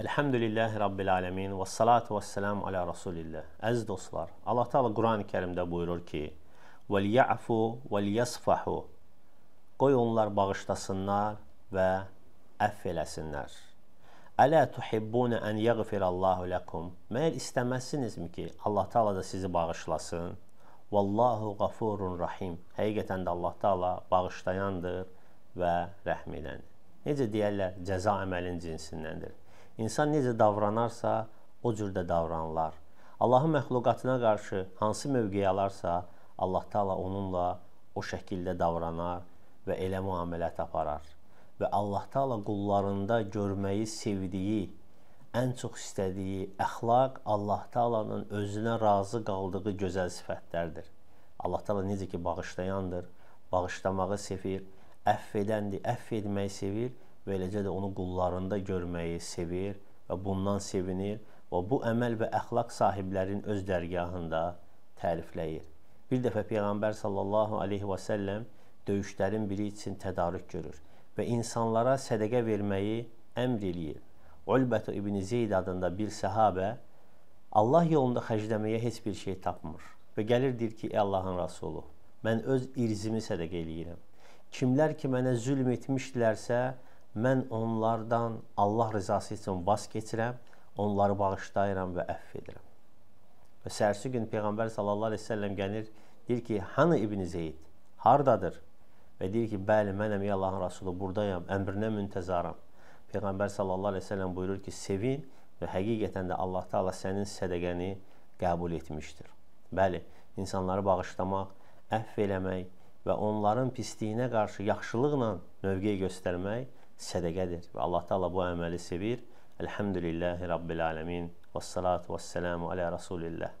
Elhamdülillahi Rabbil aləmin və salatu və səlam alə Rasulillah. Əziz dostlar, Allah Teala Qurani Kərimdə buyurur ki: "Vəl-ya'fu vəl-yasfahu." Qoy onlar bağışlasınlar və əff eləsinlər. Ələ tuhibbuna an yaghfirallahu lakum? Məyər istəməzsinizmi ki, Allah Teala da sizi bağışlasın? Vallahu gafurun rahim. Həqiqətən də Allah Teala bağışlayandır və rəhm edəndir. Necə deyirlər, cəza əməlin cinsindəndir. İnsan necə davranarsa, o cür də davranılar. Allahın məxluqatına qarşı hansı mövqeyə alarsa, Allah Taala onunla o şəkildə davranar və elə müamilə aparar. Və Allah Taala qullarında görməyi sevdiyi, ən çox istədiyi əxlaq Allah Taalanın özünə razı qaldığı gözəl sifətlərdir. Allah Taala necə ki bağışlayandır, bağışlamağı sevir, əff edəndir, əff etməyi sevir və eləcə də onu qullarında görməyi sevir və bundan sevinir və bu əməl və əxlaq sahiblərinin öz dərgahında tərifləyir. Bir dəfə Peyğəmbər sallallahu aleyhi və səlləm döyüşlərin biri üçün tədarük görür və insanlara sədəqə verməyi əmr eləyir. Ulbətü ibn Zeyd adında bir səhabə Allah yolunda xərcləməyə heç bir şey tapmır və gəlir deyir ki, ey Allahın Rasulu, mən öz irzimi sədəqə eləyirəm. Kimlər ki mənə zülm etmişdilərsə, mən onlardan Allah rızası üçün vaz keçirəm, onları bağışlayıram və əff edirəm. Və səhərsi gün Peyğəmbər sallallahu əleyhi və səlləm gəlir, deyir ki, "Hanı İbn Zeyd? Hardadır?" və deyir ki, "Bəli, mənəm ey Allahın Rasulu, burdayam, əmrinə müntəzaram." Peyğəmbər sallallahu əleyhi və səlləm buyurur ki, "Sevin və həqiqətən də Allah Taala sənin sədaqəni qəbul etmişdir." Bəli, insanları bağışlamaq, əff eləmək və onların pisliyinə qarşı yaxşılıqla növqe göstərmək sədəqədir və Allah Taala bu əməli sevir. Elhamdülillahi rabbil alamin. və vesselamu ala rasulillah.